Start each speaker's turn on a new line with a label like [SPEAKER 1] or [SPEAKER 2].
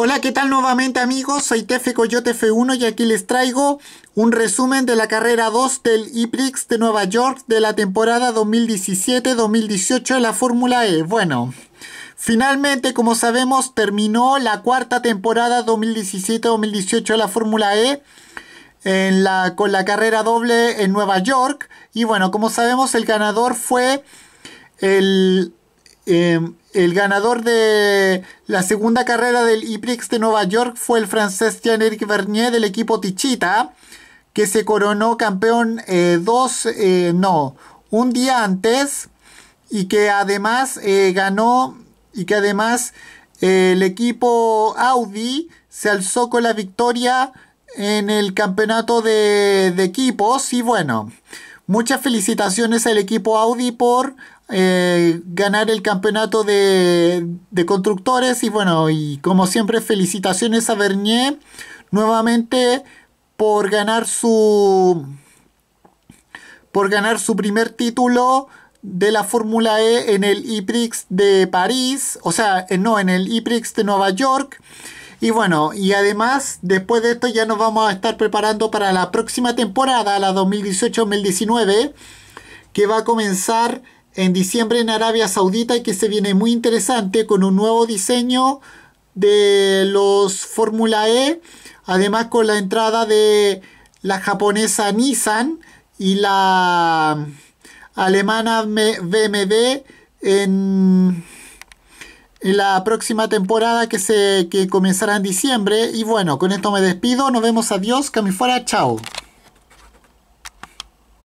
[SPEAKER 1] Hola, ¿qué tal nuevamente amigos? Soy Tefe Coyote F1 y aquí les traigo un resumen de la carrera 2 del IPRIX de Nueva York de la temporada 2017-2018 de la Fórmula E. Bueno, finalmente como sabemos terminó la cuarta temporada 2017-2018 de la Fórmula E. con la carrera doble en Nueva York y bueno como sabemos el ganador fue el Em, el ganador de la segunda carrera del IPRIX de Nueva York fue el francés Jean-Éric Vernier del equipo Tichita, que se coronó campeón eh, dos, eh, no, un día antes y que además eh, ganó y que además el equipo Audi se alzó con la victoria en el campeonato de, de equipos y bueno, Muchas felicitaciones al equipo Audi por eh, ganar el campeonato de, constructores y bueno, y como siempre felicitaciones a Bernier nuevamente por ganar su por ganar su primer título de la Fórmula E en el IPRIX de París, o sea, eh, no, en el IPRIX de Nueva York. Y bueno, y además, después de esto ya nos vamos a estar preparando para la próxima temporada, la 2018-2019, que va a comenzar en diciembre en Arabia Saudita y que se viene muy interesante con un nuevo diseño de los Fórmula E, además con la entrada de la japonesa Nissan y la alemana BMW en en la próxima temporada que, se, que comenzará en diciembre. Y bueno, con esto me despido. Nos vemos. Adiós. fuera. Chao.